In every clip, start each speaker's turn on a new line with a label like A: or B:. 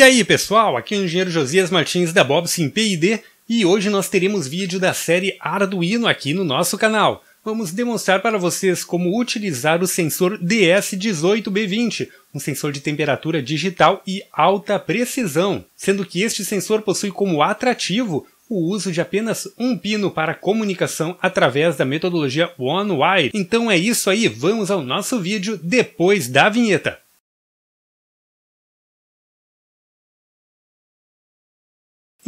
A: E aí pessoal, aqui é o engenheiro Josias Martins da Bob Sim P&D e hoje nós teremos vídeo da série Arduino aqui no nosso canal. Vamos demonstrar para vocês como utilizar o sensor DS18B20, um sensor de temperatura digital e alta precisão, sendo que este sensor possui como atrativo o uso de apenas um pino para comunicação através da metodologia Wire. Então é isso aí, vamos ao nosso vídeo depois da vinheta.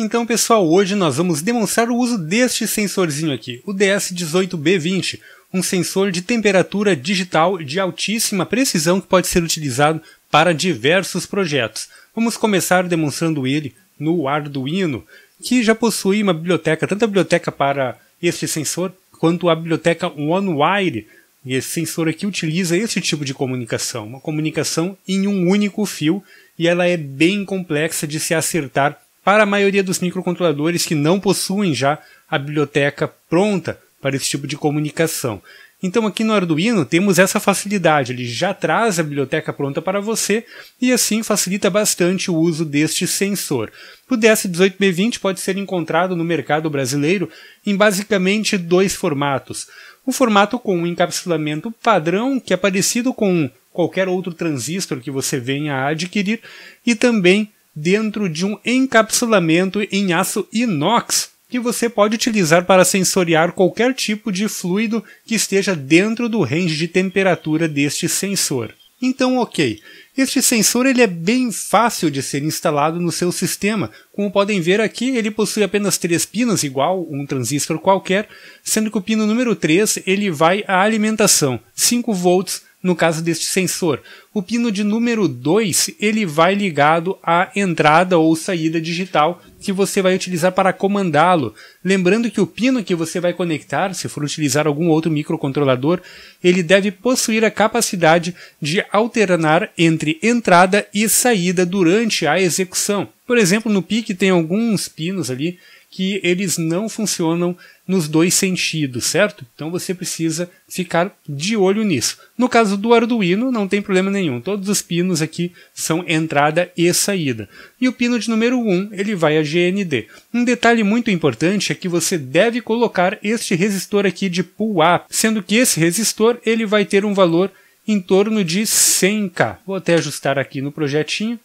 A: Então pessoal, hoje nós vamos demonstrar o uso deste sensorzinho aqui, o DS18B20, um sensor de temperatura digital de altíssima precisão que pode ser utilizado para diversos projetos. Vamos começar demonstrando ele no Arduino, que já possui uma biblioteca, tanto a biblioteca para este sensor quanto a biblioteca OneWire. E esse sensor aqui utiliza esse tipo de comunicação, uma comunicação em um único fio, e ela é bem complexa de se acertar para a maioria dos microcontroladores que não possuem já a biblioteca pronta para esse tipo de comunicação. Então aqui no Arduino temos essa facilidade, ele já traz a biblioteca pronta para você e assim facilita bastante o uso deste sensor. O DS18B20 pode ser encontrado no mercado brasileiro em basicamente dois formatos. O formato com um encapsulamento padrão, que é parecido com qualquer outro transistor que você venha a adquirir, e também dentro de um encapsulamento em aço inox que você pode utilizar para sensoriar qualquer tipo de fluido que esteja dentro do range de temperatura deste sensor. Então, ok, este sensor ele é bem fácil de ser instalado no seu sistema. Como podem ver aqui, ele possui apenas três pinos, igual um transistor qualquer, sendo que o pino número 3 ele vai à alimentação, 5 volts no caso deste sensor. O pino de número 2 ele vai ligado à entrada ou saída digital que você vai utilizar para comandá-lo. Lembrando que o pino que você vai conectar, se for utilizar algum outro microcontrolador, ele deve possuir a capacidade de alternar entre entrada e saída durante a execução. Por exemplo, no PIC tem alguns pinos ali que eles não funcionam nos dois sentidos, certo? Então você precisa ficar de olho nisso. No caso do Arduino, não tem problema nenhum. Todos os pinos aqui são entrada e saída. E o pino de número 1, ele vai a GND. Um detalhe muito importante é que você deve colocar este resistor aqui de pull-up, sendo que esse resistor ele vai ter um valor em torno de 100K. Vou até ajustar aqui no projetinho.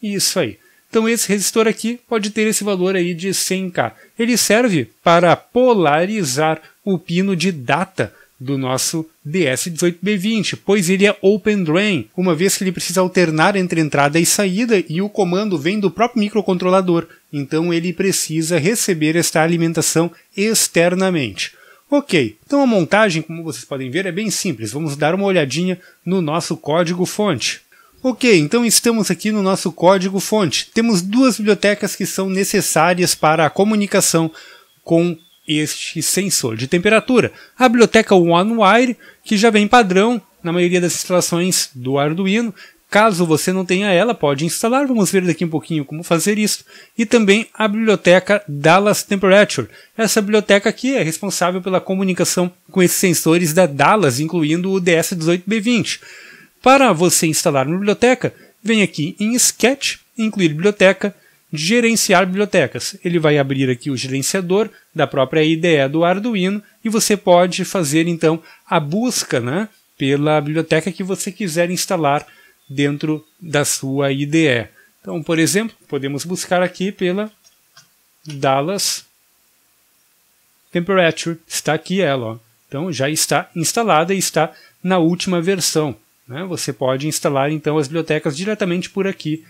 A: Isso aí. Então esse resistor aqui pode ter esse valor aí de 100K. Ele serve para polarizar o pino de data do nosso DS18B20, pois ele é open drain, uma vez que ele precisa alternar entre entrada e saída e o comando vem do próprio microcontrolador, então ele precisa receber esta alimentação externamente. Ok, então a montagem, como vocês podem ver, é bem simples. Vamos dar uma olhadinha no nosso código fonte. Ok, então estamos aqui no nosso código fonte. Temos duas bibliotecas que são necessárias para a comunicação com este sensor de temperatura. A biblioteca OneWire, que já vem padrão na maioria das instalações do Arduino. Caso você não tenha ela, pode instalar. Vamos ver daqui um pouquinho como fazer isso. E também a biblioteca Dallas Temperature. Essa biblioteca aqui é responsável pela comunicação com esses sensores da Dallas, incluindo o DS18B20. Para você instalar uma biblioteca, vem aqui em Sketch, incluir biblioteca, gerenciar bibliotecas. Ele vai abrir aqui o gerenciador da própria IDE do Arduino e você pode fazer então a busca né, pela biblioteca que você quiser instalar dentro da sua IDE. Então, por exemplo, podemos buscar aqui pela Dallas Temperature. Está aqui ela. Ó. Então já está instalada e está na última versão. Né? Você pode instalar então as bibliotecas diretamente por aqui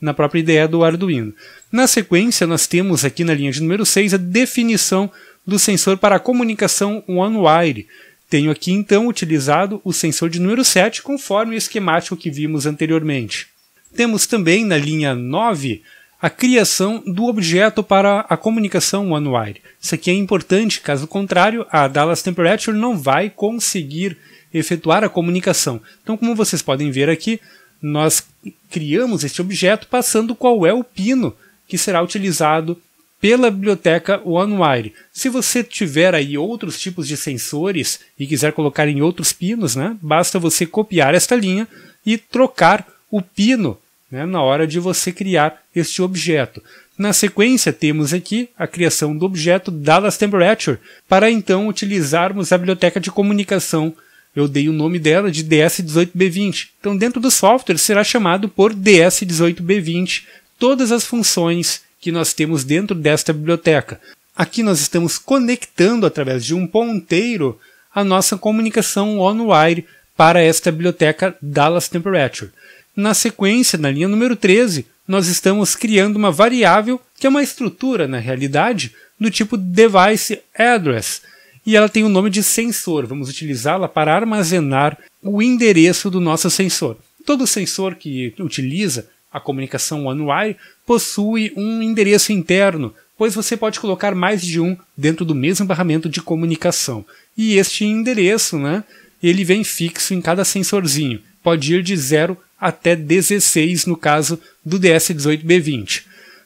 A: na própria ideia do Arduino. Na sequência, nós temos aqui na linha de número 6 a definição do sensor para a comunicação OneWire. Tenho aqui então utilizado o sensor de número 7 conforme o esquemático que vimos anteriormente. Temos também na linha 9 a criação do objeto para a comunicação OneWire. Isso aqui é importante, caso contrário, a Dallas Temperature não vai conseguir efetuar a comunicação. Então, como vocês podem ver aqui, nós criamos este objeto passando qual é o pino que será utilizado pela biblioteca OneWire. Se você tiver aí outros tipos de sensores e quiser colocar em outros pinos, né, basta você copiar esta linha e trocar o pino né, na hora de você criar este objeto. Na sequência, temos aqui a criação do objeto Dallas Temperature, para então utilizarmos a biblioteca de comunicação eu dei o nome dela de DS18B20. Então, dentro do software, será chamado por DS18B20 todas as funções que nós temos dentro desta biblioteca. Aqui nós estamos conectando através de um ponteiro a nossa comunicação on-wire para esta biblioteca Dallas Temperature. Na sequência, na linha número 13, nós estamos criando uma variável que é uma estrutura, na realidade, do tipo device address, e ela tem o nome de sensor. Vamos utilizá-la para armazenar o endereço do nosso sensor. Todo sensor que utiliza a comunicação OneWire possui um endereço interno, pois você pode colocar mais de um dentro do mesmo barramento de comunicação. E este endereço, né, ele vem fixo em cada sensorzinho. Pode ir de 0 até 16 no caso do DS18B20.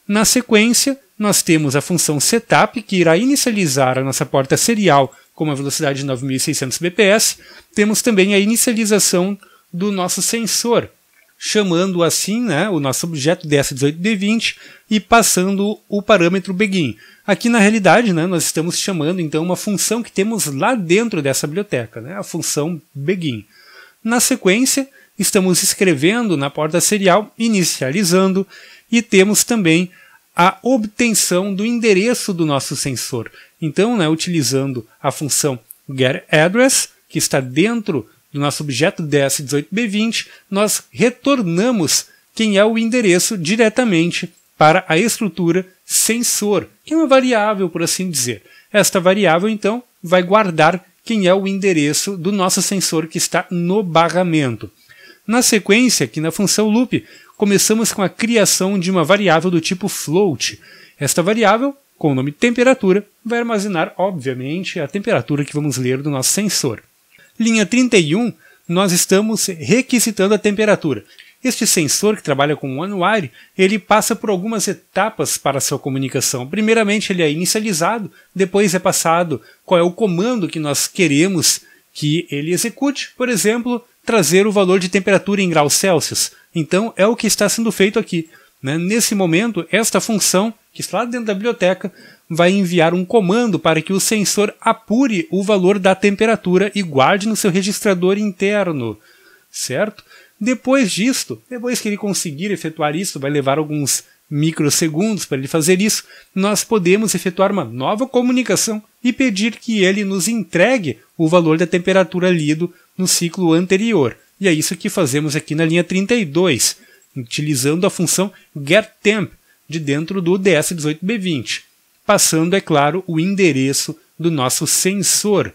A: Na sequência, nós temos a função setup, que irá inicializar a nossa porta serial com uma velocidade de 9600 bps. Temos também a inicialização do nosso sensor, chamando assim né, o nosso objeto DS18D20 e passando o parâmetro begin. Aqui na realidade né, nós estamos chamando então uma função que temos lá dentro dessa biblioteca, né, a função begin. Na sequência estamos escrevendo na porta serial, inicializando e temos também a obtenção do endereço do nosso sensor. Então, né, utilizando a função getAddress, que está dentro do nosso objeto DS18B20, nós retornamos quem é o endereço diretamente para a estrutura sensor, que é uma variável, por assim dizer. Esta variável, então, vai guardar quem é o endereço do nosso sensor que está no barramento. Na sequência, aqui na função loop, começamos com a criação de uma variável do tipo float. Esta variável, com o nome temperatura, vai armazenar, obviamente, a temperatura que vamos ler do nosso sensor. Linha 31, nós estamos requisitando a temperatura. Este sensor que trabalha com o OneWire, ele passa por algumas etapas para sua comunicação. Primeiramente, ele é inicializado, depois é passado qual é o comando que nós queremos que ele execute. Por exemplo, trazer o valor de temperatura em graus Celsius. Então é o que está sendo feito aqui. Né? Nesse momento, esta função, que está lá dentro da biblioteca, vai enviar um comando para que o sensor apure o valor da temperatura e guarde no seu registrador interno, certo? Depois disto, depois que ele conseguir efetuar isso, vai levar alguns microsegundos para ele fazer isso, nós podemos efetuar uma nova comunicação e pedir que ele nos entregue o valor da temperatura lido no ciclo anterior. E é isso que fazemos aqui na linha 32, utilizando a função getTemp de dentro do DS18B20, passando, é claro, o endereço do nosso sensor.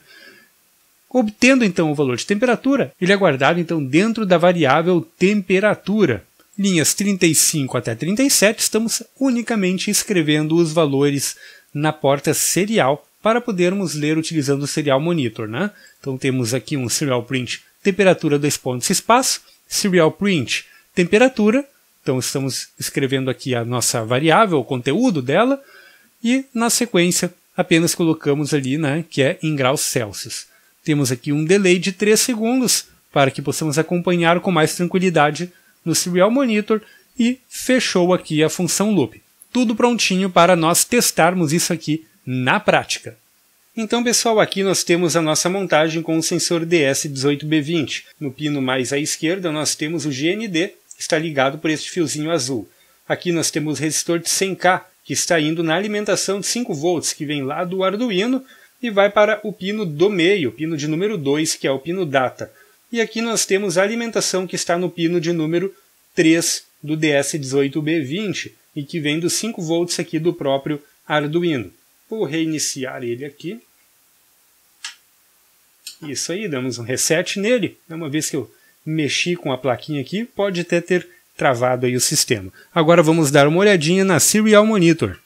A: Obtendo então o valor de temperatura, ele é guardado então dentro da variável temperatura linhas 35 até 37, estamos unicamente escrevendo os valores na porta serial para podermos ler utilizando o serial monitor. Né? Então temos aqui um serial print temperatura dois pontos espaço, serial print temperatura, então estamos escrevendo aqui a nossa variável, o conteúdo dela, e na sequência apenas colocamos ali né, que é em graus Celsius. Temos aqui um delay de 3 segundos para que possamos acompanhar com mais tranquilidade no Serial Monitor e fechou aqui a função loop. Tudo prontinho para nós testarmos isso aqui na prática. Então, pessoal, aqui nós temos a nossa montagem com o sensor DS18B20. No pino mais à esquerda, nós temos o GND, que está ligado por este fiozinho azul. Aqui nós temos o resistor de 100K, que está indo na alimentação de 5 volts, que vem lá do Arduino e vai para o pino do meio, o pino de número 2, que é o pino data. E aqui nós temos a alimentação que está no pino de número 3 do DS18B20 e que vem dos 5 volts aqui do próprio Arduino. Vou reiniciar ele aqui. Isso aí, damos um reset nele. Uma vez que eu mexi com a plaquinha aqui, pode até ter travado aí o sistema. Agora vamos dar uma olhadinha na Serial Monitor.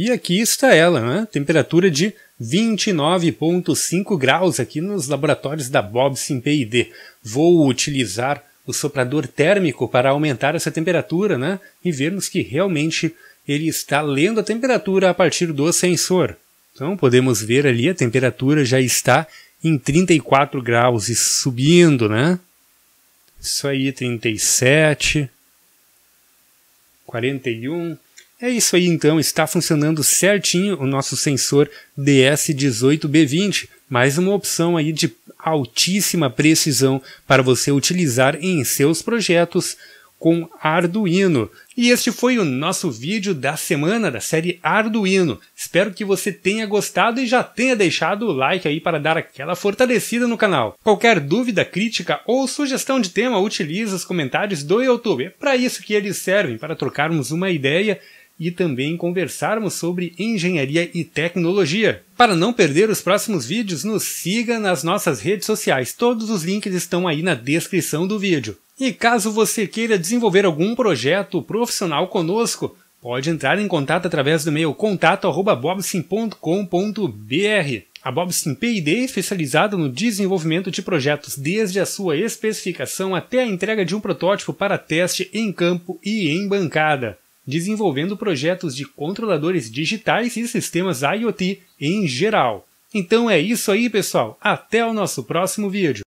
A: E aqui está ela, né? temperatura de 29,5 graus aqui nos laboratórios da Bobsin P&D. Vou utilizar o soprador térmico para aumentar essa temperatura né? e vermos que realmente ele está lendo a temperatura a partir do sensor. Então podemos ver ali a temperatura já está em 34 graus e subindo, né? Isso aí, 37, 41, é isso aí então, está funcionando certinho o nosso sensor DS18B20, mais uma opção aí de altíssima precisão para você utilizar em seus projetos com Arduino. E este foi o nosso vídeo da semana da série Arduino. Espero que você tenha gostado e já tenha deixado o like aí para dar aquela fortalecida no canal. Qualquer dúvida, crítica ou sugestão de tema, utilize os comentários do YouTube. É para isso que eles servem, para trocarmos uma ideia e também conversarmos sobre engenharia e tecnologia. Para não perder os próximos vídeos, nos siga nas nossas redes sociais. Todos os links estão aí na descrição do vídeo. E caso você queira desenvolver algum projeto profissional conosco, pode entrar em contato através do e-mail contato@bobsim.com.br. A Bobsim P&D é especializada no desenvolvimento de projetos desde a sua especificação até a entrega de um protótipo para teste em campo e em bancada desenvolvendo projetos de controladores digitais e sistemas IoT em geral. Então é isso aí, pessoal. Até o nosso próximo vídeo.